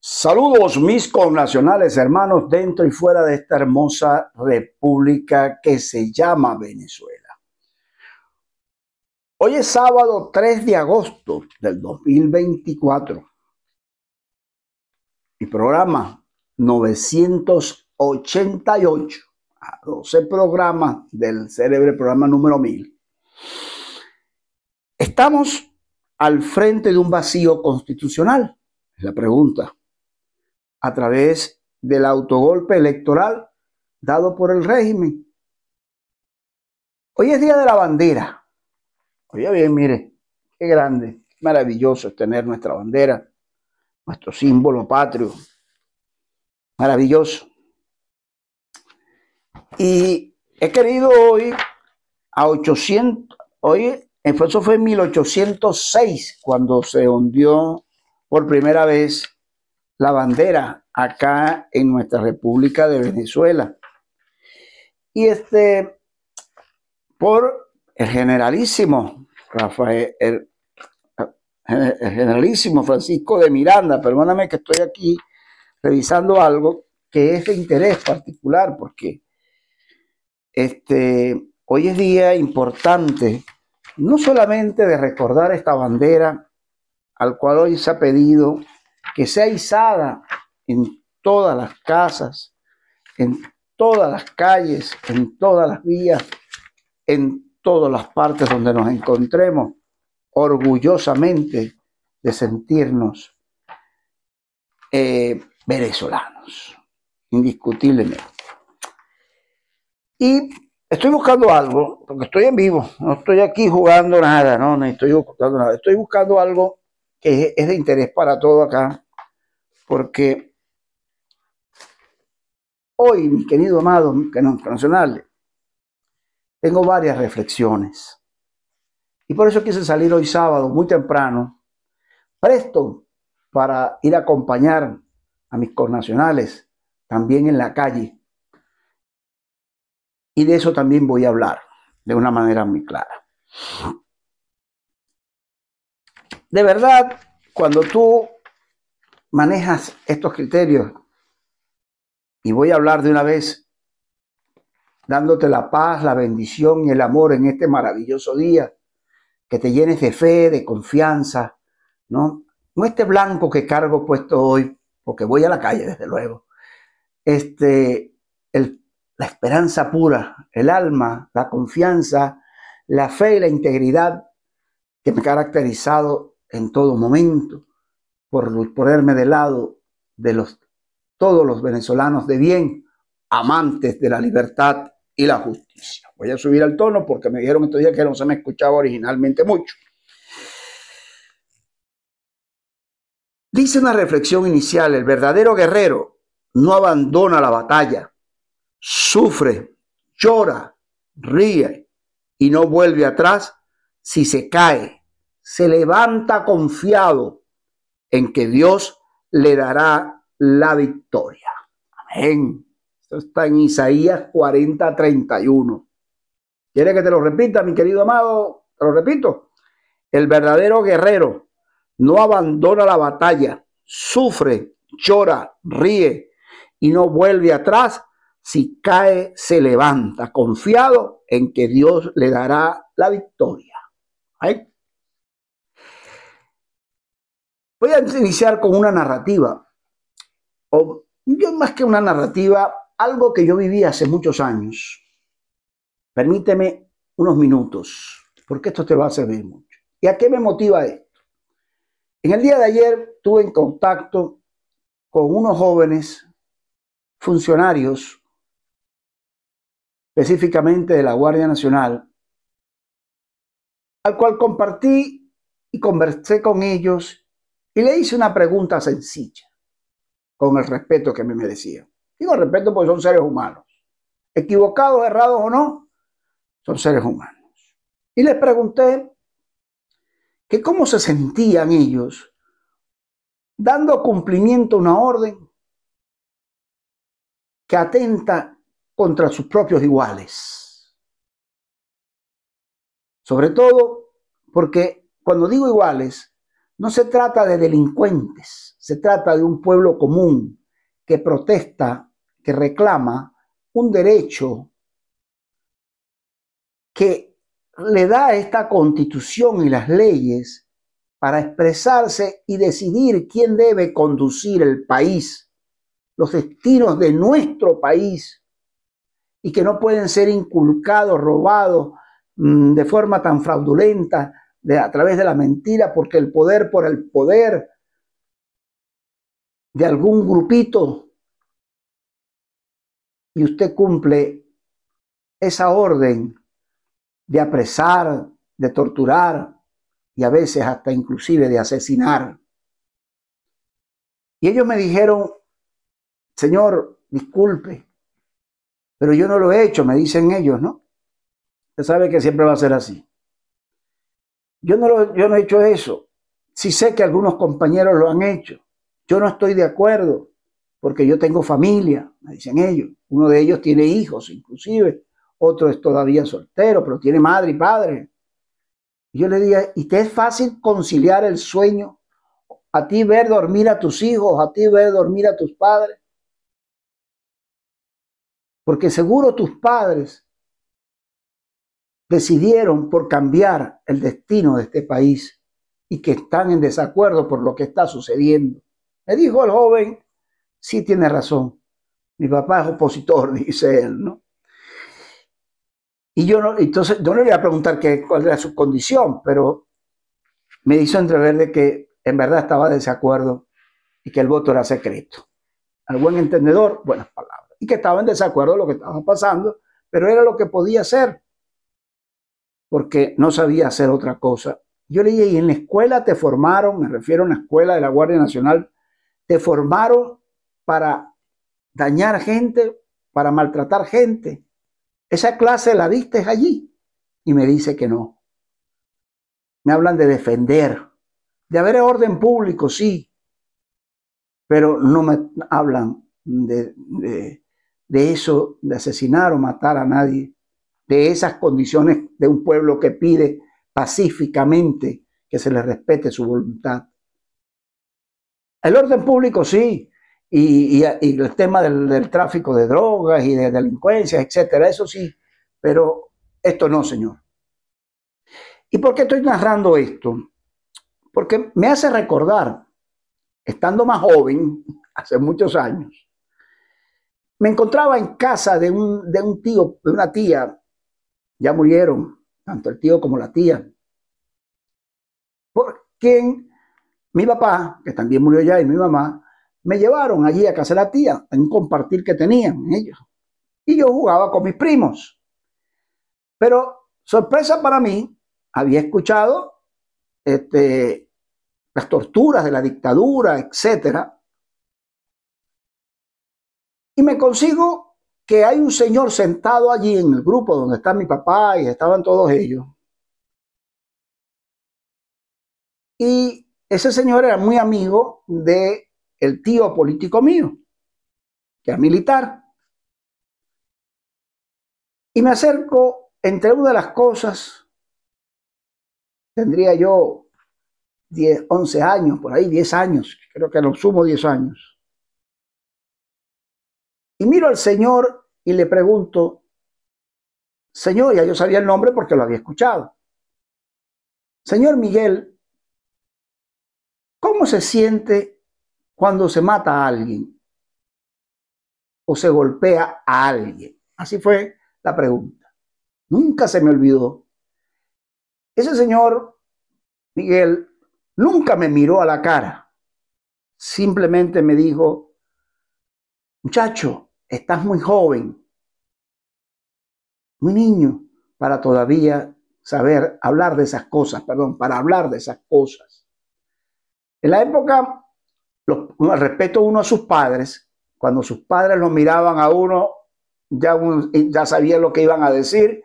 Saludos mis connacionales, hermanos, dentro y fuera de esta hermosa república que se llama Venezuela. Hoy es sábado 3 de agosto del 2024. Mi programa 988, 12 programas del célebre programa número 1000. Estamos al frente de un vacío constitucional, es la pregunta a través del autogolpe electoral dado por el régimen. Hoy es Día de la Bandera. Oye bien, mire, qué grande, maravilloso es tener nuestra bandera, nuestro símbolo patrio. Maravilloso. Y he querido hoy a 800, hoy, eso fue en 1806, cuando se hundió por primera vez la bandera acá en nuestra República de Venezuela. Y este, por el generalísimo Rafael, el, generalísimo Francisco de Miranda, perdóname que estoy aquí revisando algo que es de interés particular, porque este, hoy es día importante, no solamente de recordar esta bandera al cual hoy se ha pedido que sea izada en todas las casas, en todas las calles, en todas las vías, en todas las partes donde nos encontremos, orgullosamente de sentirnos eh, venezolanos, indiscutiblemente. Y estoy buscando algo, porque estoy en vivo, no estoy aquí jugando nada, no, no estoy ocultando nada, estoy buscando algo que es de interés para todo acá, porque hoy, mis queridos amados, nacionales tengo varias reflexiones. Y por eso quise salir hoy sábado, muy temprano, presto para ir a acompañar a mis connacionales también en la calle. Y de eso también voy a hablar de una manera muy clara. De verdad, cuando tú manejas estos criterios, y voy a hablar de una vez, dándote la paz, la bendición y el amor en este maravilloso día, que te llenes de fe, de confianza, ¿no? No este blanco que cargo puesto hoy, porque voy a la calle, desde luego. Este, el, la esperanza pura, el alma, la confianza, la fe y la integridad que me ha caracterizado en todo momento, por ponerme de lado de los, todos los venezolanos de bien, amantes de la libertad y la justicia. Voy a subir al tono porque me dijeron estos días que no se me escuchaba originalmente mucho. Dice una reflexión inicial, el verdadero guerrero no abandona la batalla, sufre, llora, ríe y no vuelve atrás si se cae se levanta confiado en que Dios le dará la victoria. Amén. Esto está en Isaías 40, 31. ¿Quieres que te lo repita, mi querido amado? Te lo repito. El verdadero guerrero no abandona la batalla, sufre, llora, ríe y no vuelve atrás. Si cae, se levanta, confiado en que Dios le dará la victoria. Voy a iniciar con una narrativa, o más que una narrativa, algo que yo viví hace muchos años. Permíteme unos minutos, porque esto te va a servir mucho. ¿Y a qué me motiva esto? En el día de ayer tuve en contacto con unos jóvenes funcionarios, específicamente de la Guardia Nacional, al cual compartí y conversé con ellos y le hice una pregunta sencilla, con el respeto que me merecía Digo respeto porque son seres humanos. Equivocados, errados o no, son seres humanos. Y les pregunté que cómo se sentían ellos dando cumplimiento a una orden que atenta contra sus propios iguales. Sobre todo porque cuando digo iguales, no se trata de delincuentes, se trata de un pueblo común que protesta, que reclama un derecho que le da esta constitución y las leyes para expresarse y decidir quién debe conducir el país, los destinos de nuestro país, y que no pueden ser inculcados, robados mm, de forma tan fraudulenta, a través de la mentira, porque el poder por el poder de algún grupito, y usted cumple esa orden de apresar, de torturar y a veces hasta inclusive de asesinar. Y ellos me dijeron, Señor, disculpe, pero yo no lo he hecho, me dicen ellos, ¿no? Usted sabe que siempre va a ser así. Yo no, lo, he hecho eso. si sé que algunos compañeros lo han hecho. Yo no estoy de acuerdo porque yo tengo familia, me dicen ellos. Uno de ellos tiene hijos inclusive, otro es todavía soltero, pero tiene madre y padre. yo le dije, ¿y te es fácil conciliar el sueño? A ti ver dormir a tus hijos, a ti ver dormir a tus padres. Porque seguro tus padres decidieron por cambiar el destino de este país y que están en desacuerdo por lo que está sucediendo. Me dijo el joven, sí tiene razón, mi papá es opositor, dice él, ¿no? Y yo no, entonces, yo no le voy a preguntar qué, cuál era su condición, pero me hizo entrever que en verdad estaba de desacuerdo y que el voto era secreto. Al buen entendedor, buenas palabras. Y que estaba en desacuerdo de lo que estaba pasando, pero era lo que podía hacer porque no sabía hacer otra cosa. Yo le dije, y en la escuela te formaron, me refiero a una escuela de la Guardia Nacional, te formaron para dañar gente, para maltratar gente. Esa clase la viste allí. Y me dice que no. Me hablan de defender, de haber orden público, sí, pero no me hablan de eso, de asesinar o matar a nadie de esas condiciones de un pueblo que pide pacíficamente que se le respete su voluntad. El orden público sí, y, el tema del, tráfico de drogas y de delincuencias, etcétera, eso sí, pero esto no, señor. ¿Y por qué estoy narrando esto? Porque me hace recordar, estando más joven, hace muchos años, me encontraba en casa de un, de un tío, de una tía ya murieron, tanto el tío como la tía. Por quien mi papá, que también murió ya, y mi mamá, me llevaron allí a casa de la tía, en compartir que tenían ellos. Y yo jugaba con mis primos. Pero, sorpresa para mí, había escuchado este, las torturas de la dictadura, etcétera, y me consigo que hay un señor sentado allí en el grupo donde está mi papá y estaban todos ellos. Y ese señor era muy amigo de el tío político mío, que era militar. Y me acerco, entre una de las cosas, tendría yo 10, 11 años, por ahí 10 años, creo que no sumo 10 años. Y miro al Señor y le pregunto, Señor, ya yo sabía el nombre porque lo había escuchado. Señor Miguel, ¿cómo se siente cuando se mata a alguien o se golpea a alguien? Así fue la pregunta. Nunca se me olvidó. Ese señor, Miguel, nunca me miró a la cara. Simplemente me dijo, muchacho, estás muy joven, muy niño, para todavía saber hablar de esas cosas, perdón, para hablar de esas cosas. En la época, respeto uno a sus padres, cuando sus padres lo miraban a uno, ya, ya sabían lo que iban a decir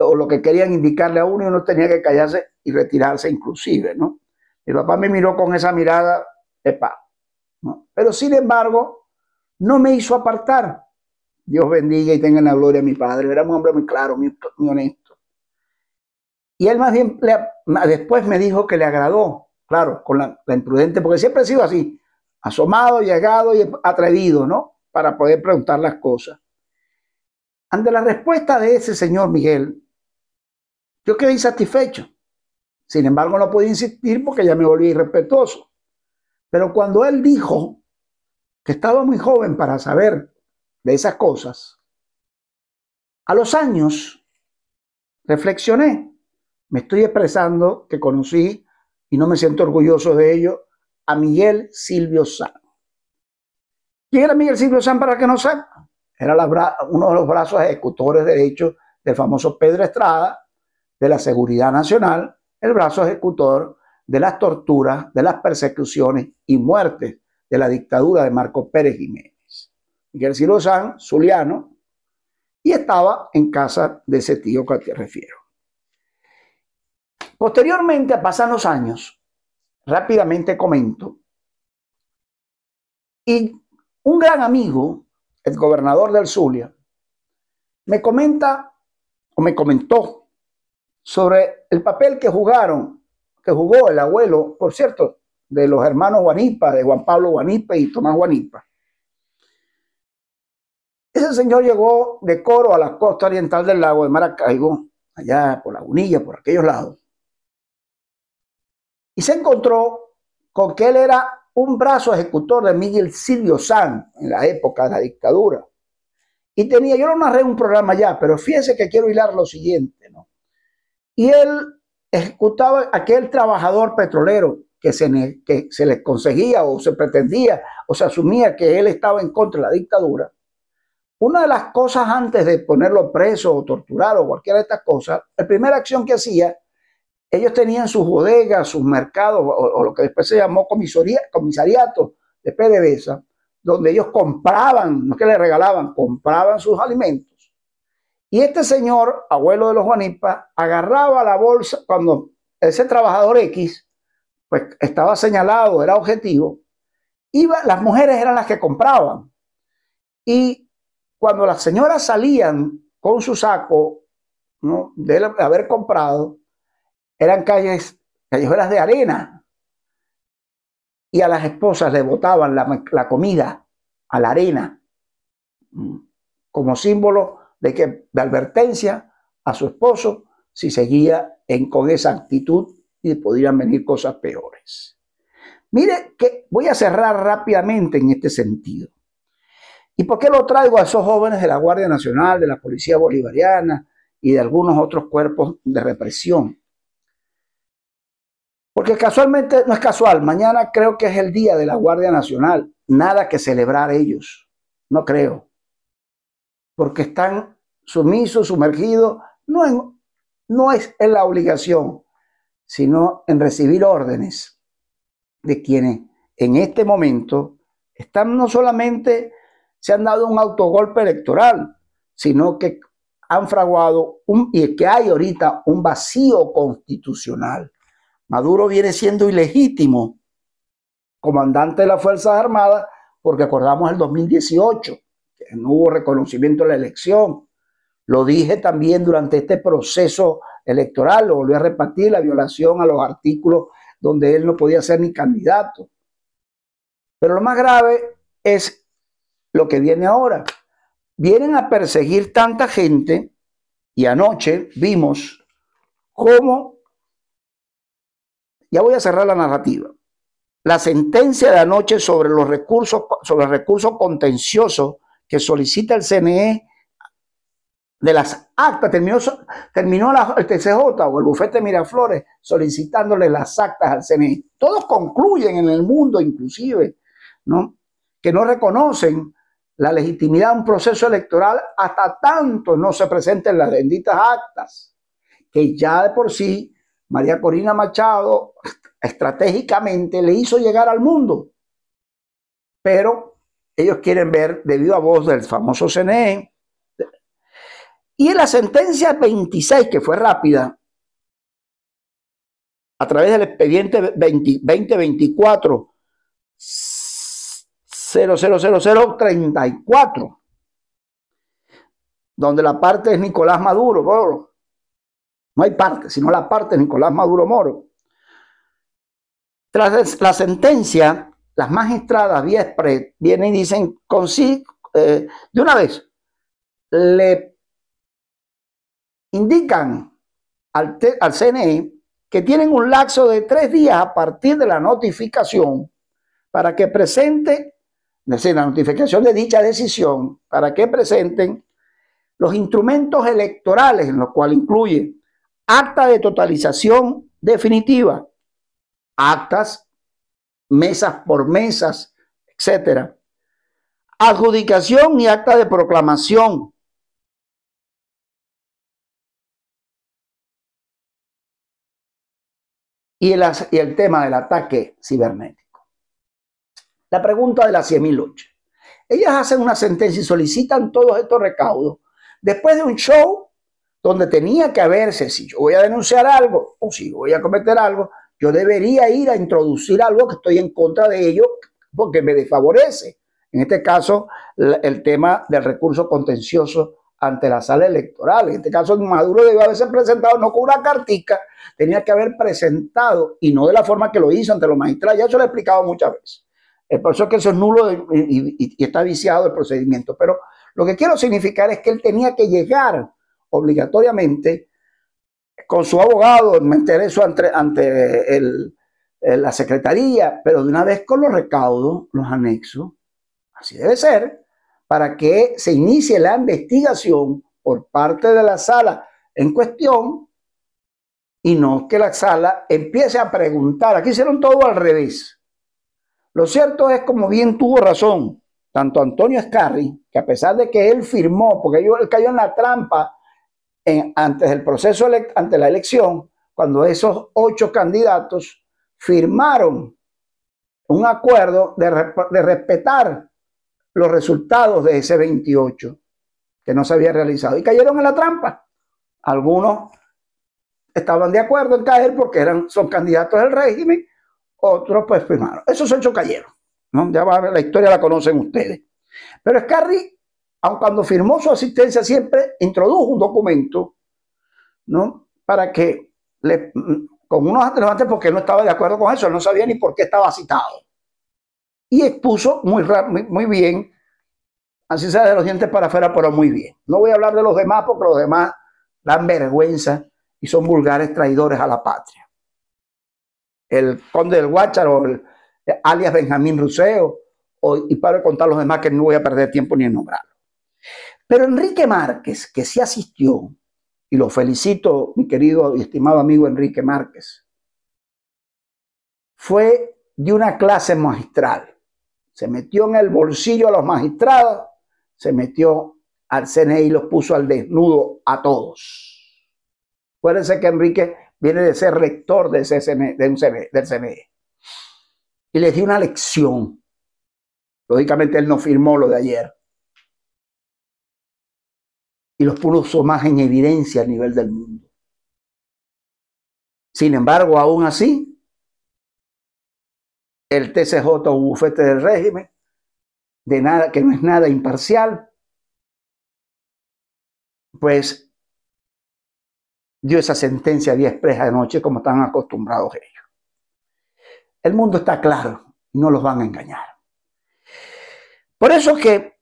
o lo que querían indicarle a uno y uno tenía que callarse y retirarse inclusive, ¿no? El papá me miró con esa mirada, epa, Pero sin embargo, no me hizo apartar. Dios bendiga y tenga la gloria a mi padre. Era un hombre muy claro, muy, honesto. Y él más bien después me dijo que le agradó, claro, con la, imprudente, porque siempre he sido así, asomado, llegado y atrevido, ¿no? Para poder preguntar las cosas. Ante la respuesta de ese señor Miguel, yo quedé insatisfecho. Sin embargo, no podía insistir porque ya me volví irrespetuoso. Pero cuando él dijo estaba muy joven para saber de esas cosas, a los años reflexioné. Me estoy expresando que conocí, y no me siento orgulloso de ello, a Miguel Silvio San. ¿Quién era Miguel Silvio San para que no sepa? Era uno de los brazos ejecutores de derechos del famoso Pedro Estrada, de la Seguridad Nacional, el brazo ejecutor de las torturas, de las persecuciones y muertes de la dictadura de Marco Pérez Jiménez. Miguel Ciro Zuliano, y estaba en casa de ese tío que te refiero. Posteriormente, pasan los años, rápidamente comento, y un gran amigo, el gobernador del Zulia, me comenta o me comentó sobre el papel que jugaron, que jugó el abuelo, por cierto, de los hermanos Guanipa, de Juan Pablo Guanipa y Tomás Guanipa. Ese señor llegó de Coro a la costa oriental del lago de Maracaibo, allá por la Unilla, por aquellos lados, y se encontró con que él era un brazo ejecutor de Miguel Silvio San en la época de la dictadura. Y tenía, yo no narré un programa ya, pero fíjense que quiero hilar lo siguiente, ¿no? Y él ejecutaba aquel trabajador petrolero que se, que se les conseguía o se pretendía o se asumía que él estaba en contra de la dictadura, una de las cosas antes de ponerlo preso o torturar o cualquiera de estas cosas, la primera acción que hacía, ellos tenían sus bodegas, sus mercados o, lo que después se llamó comisaría, comisariato de PDVSA, donde ellos compraban, no es que le regalaban, compraban sus alimentos. Y este señor, abuelo de los Juanipas, agarraba la bolsa cuando ese trabajador X pues estaba señalado, era objetivo, iba, las mujeres eran las que compraban. Y cuando las señoras salían con su saco de haber comprado, eran calles, callejeras de arena. Y a las esposas le botaban la, la comida a la arena, mm, como símbolo de que de advertencia a su esposo si seguía en, con esa actitud y podrían venir cosas peores. Mire que voy a cerrar rápidamente en este sentido. ¿Y por qué lo traigo a esos jóvenes de la Guardia Nacional, de la Policía Bolivariana y de algunos otros cuerpos de represión? Porque casualmente, no es casual, mañana creo que es el día de la Guardia Nacional. Nada que celebrar ellos, no creo. Porque están sumisos, sumergidos, no, no es en la obligación, sino en recibir órdenes de quienes en este momento están no solamente se han dado un autogolpe electoral, sino que han fraguado un, y que hay ahorita un vacío constitucional. Maduro viene siendo ilegítimo comandante de las Fuerzas Armadas porque acordamos el 2018, que no hubo reconocimiento de la elección, lo dije también durante este proceso electoral, lo volví a repartir, la violación a los artículos donde él no podía ser ni candidato. Pero lo más grave es lo que viene ahora. Vienen a perseguir tanta gente y anoche vimos cómo, ya voy a cerrar la narrativa, la sentencia de anoche sobre los recursos, sobre recursos contenciosos que solicita el CNE de las actas, terminó, la, el TCJ o el bufete Miraflores solicitándole las actas al CNI. Todos concluyen en el mundo, inclusive, ¿no? que no reconocen la legitimidad de un proceso electoral hasta tanto no se presenten las benditas actas, que ya de por sí María Corina Machado estratégicamente le hizo llegar al mundo. Pero ellos quieren ver, debido a voz del famoso CNE, y en la sentencia 26, que fue rápida, a través del expediente 2024 000034, donde la parte es Nicolás Maduro Moro. No hay parte, sino la parte es Nicolás Maduro Moro. Tras la sentencia, las magistradas vía vienen y dicen, eh, de una vez, le indican al, CNE que tienen un lapso de tres días a partir de la notificación para que presente, es decir, la notificación de dicha decisión, para que presenten los instrumentos electorales, en los cuales incluye acta de totalización definitiva, actas, mesas por mesas, etcétera, adjudicación y acta de proclamación, y el, tema del ataque cibernético. La pregunta de las 100.000 luchas. Ellas hacen una sentencia y solicitan todos estos recaudos después de un show donde tenía que haberse, si yo voy a denunciar algo o si voy a cometer algo, yo debería ir a introducir algo que estoy en contra de ello porque me desfavorece. En este caso, el tema del recurso contencioso ante la sala electoral. En este caso, Maduro debió haberse presentado no con una cartica, tenía que haber presentado, y no de la forma que lo hizo ante los magistrados, ya eso lo he explicado muchas veces. El proceso es que eso es nulo y, está viciado el procedimiento. Pero lo que quiero significar es que él tenía que llegar obligatoriamente con su abogado, me enteré eso ante, la secretaría, pero de una vez con los recaudos, los anexos, así debe ser, para que se inicie la investigación por parte de la sala en cuestión y no que la sala empiece a preguntar. Aquí hicieron todo al revés. Lo cierto es, como bien tuvo razón, tanto Antonio Escarri, que a pesar de que él firmó, porque él cayó en la trampa antes del proceso, ante la elección, cuando esos ocho candidatos firmaron un acuerdo de respetar los resultados de ese 28 que no se había realizado y cayeron en la trampa. Algunos estaban de acuerdo en caer porque eran, son candidatos del régimen, otros pues firmaron. Esos ocho cayeron. ¿no? Ya va, la historia la conocen ustedes. Pero Scarry, aun cuando firmó su asistencia, siempre introdujo un documento ¿no? para que le, mm, con unos atenuantes porque no estaba de acuerdo con eso, no sabía ni por qué estaba citado y expuso muy, bien, así sea de los dientes para afuera, pero muy bien. No voy a hablar de los demás porque los demás dan vergüenza y son vulgares traidores a la patria. El conde del Guácharo, el, eh, alias Benjamín Ruseo, y para contar los demás que no voy a perder tiempo ni en nombrarlo. Pero Enrique Márquez, que sí asistió, y lo felicito, mi querido y estimado amigo Enrique Márquez, fue de una clase magistral se metió en el bolsillo a los magistrados, se metió al CNE y los puso al desnudo a todos. Acuérdense que Enrique viene de ser rector de del CNE. Y les dio una lección. Lógicamente él no firmó lo de ayer. Y los puso más en evidencia a nivel del mundo. Sin embargo, aún así, el TCJ o bufete del régimen, de nada, que no es nada imparcial, pues dio esa sentencia día expresa de noche como están acostumbrados ellos. El mundo está claro y no los van a engañar. Por eso que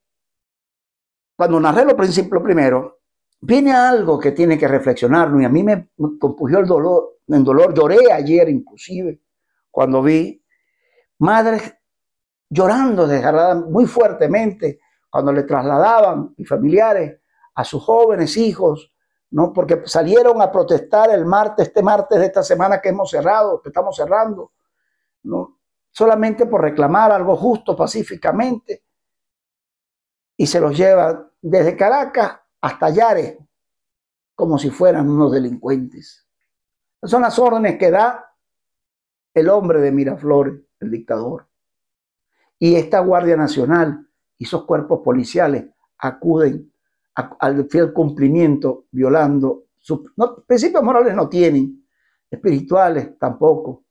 cuando narré lo, principio primero, viene algo que tiene que reflexionarnos y a mí me compugió el dolor, el dolor, lloré ayer inclusive cuando vi madres llorando desgarradas muy fuertemente cuando le trasladaban y familiares a sus jóvenes hijos, ¿no? porque salieron a protestar el martes, este martes de esta semana que hemos cerrado, que estamos cerrando, ¿no? solamente por reclamar algo justo pacíficamente, y se los lleva desde Caracas hasta Yare, como si fueran unos delincuentes. Son las órdenes que da el hombre de Miraflores dictador. Y esta Guardia Nacional y esos cuerpos policiales acuden al fiel cumplimiento, violando sus principios morales no tienen, espirituales tampoco,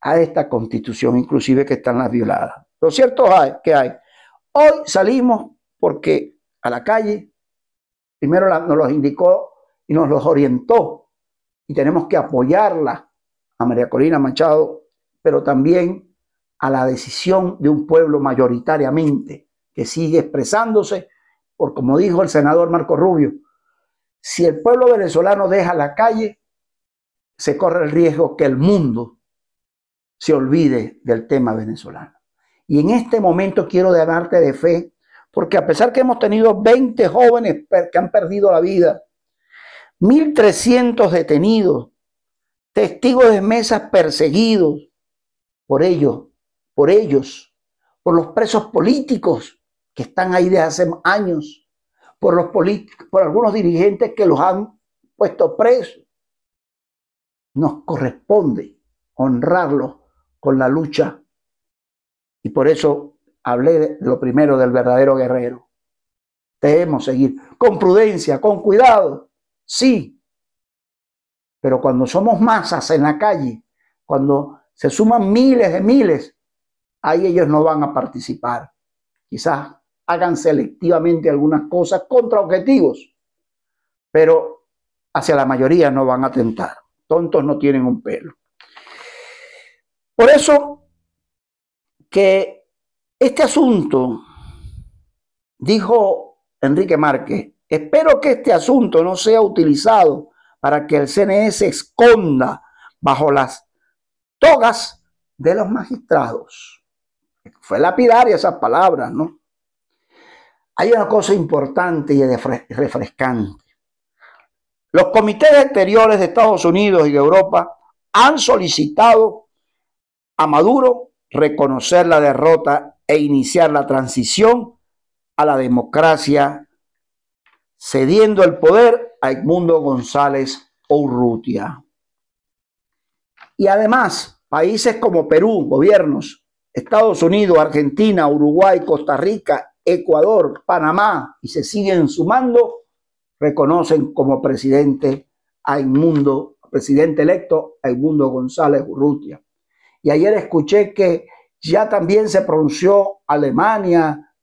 a esta constitución, inclusive que están las violadas. Lo cierto es que hay. Hoy salimos porque a la calle, primero nos los indicó y nos los orientó, y tenemos que apoyarla a María Corina Machado, pero también a la decisión de un pueblo mayoritariamente que sigue expresándose, por como dijo el senador Marco Rubio, si el pueblo venezolano deja la calle, se corre el riesgo que el mundo se olvide del tema venezolano. Y en este momento quiero darte de fe, porque a pesar que hemos tenido 20 jóvenes que han perdido la vida, 1.300 detenidos, testigos de mesas perseguidos, por ellos por ellos, por los presos políticos que están ahí desde hace años, por, los por algunos dirigentes que los han puesto presos. Nos corresponde honrarlos con la lucha. Y por eso hablé de lo primero del verdadero guerrero. Debemos seguir con prudencia, con cuidado, sí. Pero cuando somos masas en la calle, cuando se suman miles de miles, ahí ellos no van a participar. Quizás hagan selectivamente algunas cosas contra objetivos, pero hacia la mayoría no van a tentar. Tontos no tienen un pelo. Por eso que este asunto, dijo Enrique Márquez, espero que este asunto no sea utilizado para que el CNE se esconda bajo las togas de los magistrados. Fue lapidaria esas palabras, ¿no? Hay una cosa importante y refrescante. Los comités exteriores de Estados Unidos y de Europa han solicitado a Maduro reconocer la derrota e iniciar la transición a la democracia, cediendo el poder a Edmundo González Urrutia. Y además, países como Perú, gobiernos Estados Unidos, Argentina, Uruguay, Costa Rica, Ecuador, Panamá, y se siguen sumando, reconocen como presidente a Inmundo, presidente electo a Inmundo González Urrutia. Y ayer escuché que ya también se pronunció Alemania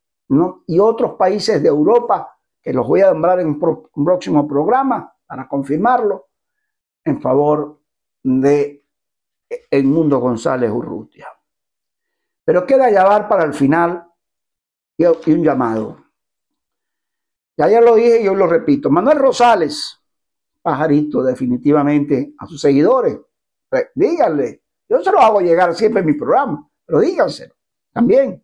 y otros países de Europa, que los voy a nombrar en un próximo programa para confirmarlo, en favor de Edmundo González Urrutia. Pero queda llevar para el final y un llamado. Ya ya lo dije y yo lo repito. Manuel Rosales, pajarito definitivamente a sus seguidores. Díganle, yo se lo hago llegar siempre en mi programa, pero díganselo también.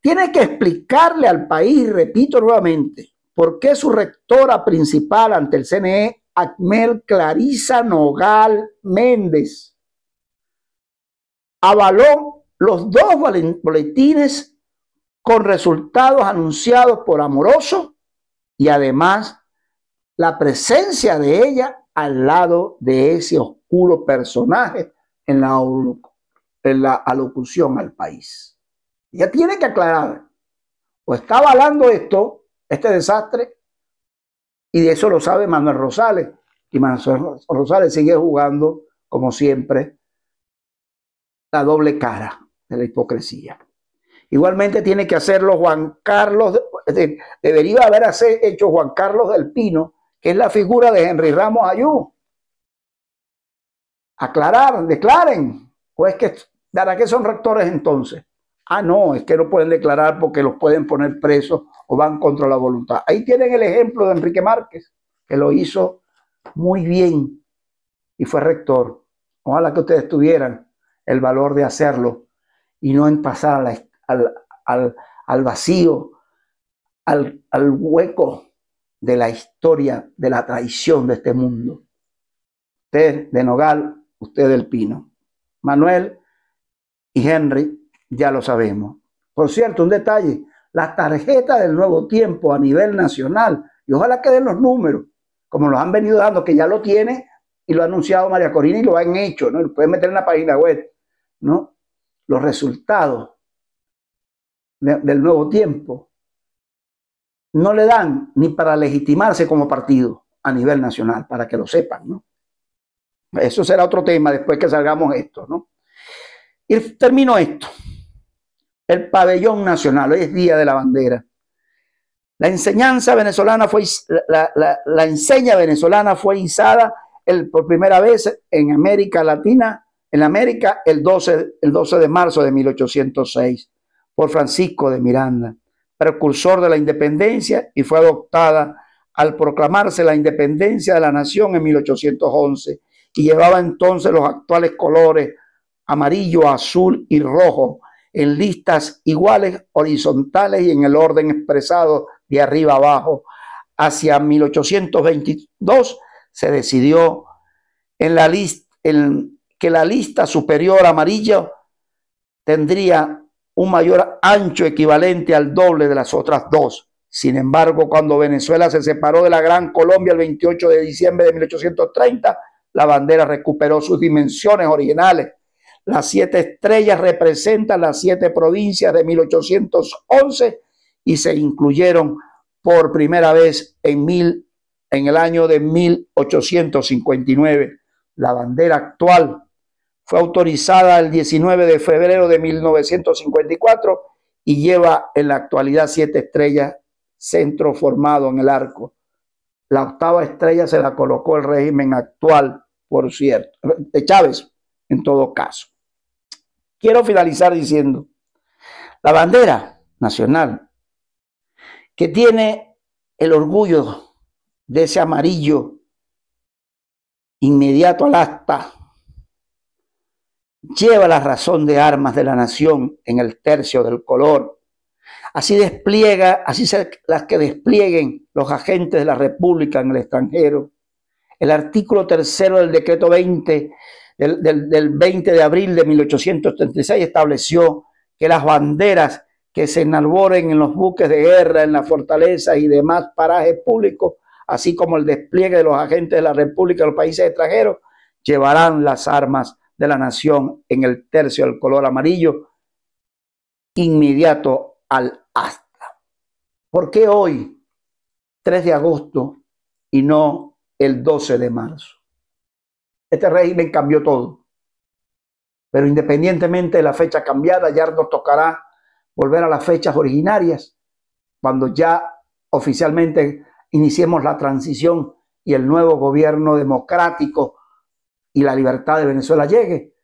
Tiene que explicarle al país, repito nuevamente, por qué su rectora principal ante el CNE, Acmel Clarisa Nogal Méndez, avaló los dos boletines con resultados anunciados por Amoroso y además la presencia de ella al lado de ese oscuro personaje en la, en la alocución al país. Ella tiene que aclarar, o está avalando esto, este desastre, y de eso lo sabe Manuel Rosales, y Manuel Rosales sigue jugando, como siempre, la doble cara de la hipocresía. Igualmente tiene que hacerlo Juan Carlos, debería haber hecho Juan Carlos del Pino, que es la figura de Henry Ramos Ayú. Aclarar, declaren, es pues que dará que son rectores entonces. Ah, no, es que no pueden declarar porque los pueden poner presos o van contra la voluntad. Ahí tienen el ejemplo de Enrique Márquez, que lo hizo muy bien y fue rector. Ojalá que ustedes tuvieran el valor de hacerlo y no en pasar al, vacío, al, al hueco de la historia de la traición de este mundo. Usted de Nogal, usted del Pino. Manuel y Henry, ya lo sabemos. Por cierto, un detalle, la tarjeta del nuevo tiempo a nivel nacional, y ojalá queden los números, como los han venido dando, que ya lo tiene y lo ha anunciado María Corina y lo han hecho, ¿no? Lo pueden meter en la página web, ¿no? los resultados del nuevo tiempo no le dan ni para legitimarse como partido a nivel nacional, para que lo sepan, ¿no? Eso será otro tema después que salgamos esto, ¿no? Y termino esto. El pabellón nacional, hoy es Día de la Bandera. La enseñanza venezolana fue, la, enseña venezolana fue izada por primera vez en América Latina en América el 12, el 12 de marzo de 1806 por Francisco de Miranda, precursor de la independencia y fue adoptada al proclamarse la independencia de la nación en 1811 y llevaba entonces los actuales colores amarillo, azul y rojo en listas iguales, horizontales y en el orden expresado de arriba abajo. Hacia 1822 se decidió en la lista, en, que la lista superior amarilla tendría un mayor ancho equivalente al doble de las otras dos. Sin embargo, cuando Venezuela se separó de la Gran Colombia el 28 de diciembre de 1830, la bandera recuperó sus dimensiones originales. Las siete estrellas representan las siete provincias de 1811 y se incluyeron por primera vez en, mil, en el año de 1859. La bandera actual fue autorizada el 19 de febrero de 1954 y lleva en la actualidad siete estrellas, centro formado en el arco. La octava estrella se la colocó el régimen actual, por cierto, de Chávez, en todo caso. Quiero finalizar diciendo, la bandera nacional, que tiene el orgullo de ese amarillo inmediato al asta, lleva la razón de armas de la nación en el tercio del color. Así despliega, así se, las que desplieguen los agentes de la República en el extranjero. El artículo tercero del decreto 20 del, 20 de abril de 1836 estableció que las banderas que se enalboren en los buques de guerra, en las fortalezas y demás parajes públicos, así como el despliegue de los agentes de la República en los países extranjeros, llevarán las armas de la nación en el tercio del color amarillo, inmediato al asta. ¿Por qué hoy, 3 de agosto, y no el 12 de marzo? Este régimen cambió todo. Pero independientemente de la fecha cambiada, ya nos tocará volver a las fechas originarias cuando ya oficialmente iniciemos la transición y el nuevo gobierno democrático y la libertad de Venezuela llegue.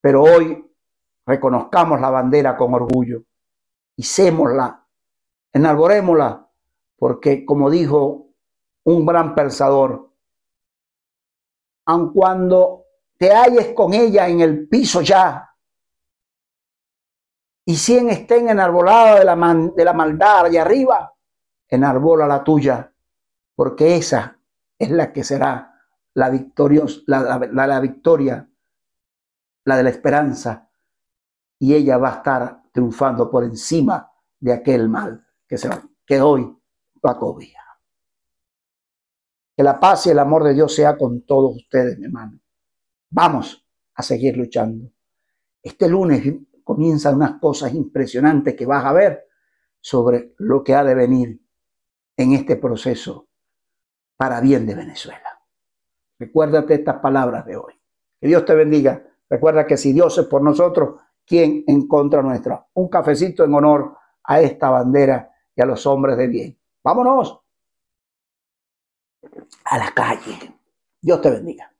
Pero hoy reconozcamos la bandera con orgullo, hicémosla, enarborémosla, porque como dijo un gran pensador, aun cuando te halles con ella en el piso ya, y cien estén enarboladas de la, de la maldad allá arriba, enarbola la tuya, porque esa es la que será la, la, victoria, la de la esperanza, y ella va a estar triunfando por encima de aquel mal que, se, que hoy lo Que la paz y el amor de Dios sea con todos ustedes, mi hermano. Vamos a seguir luchando. Este lunes comienzan unas cosas impresionantes que vas a ver sobre lo que ha de venir en este proceso para bien de Venezuela. Recuérdate estas palabras de hoy. Que Dios te bendiga. Recuerda que si Dios es por nosotros, ¿quién en contra nuestra? Un cafecito en honor a esta bandera y a los hombres de bien. Vámonos a la calle. Dios te bendiga.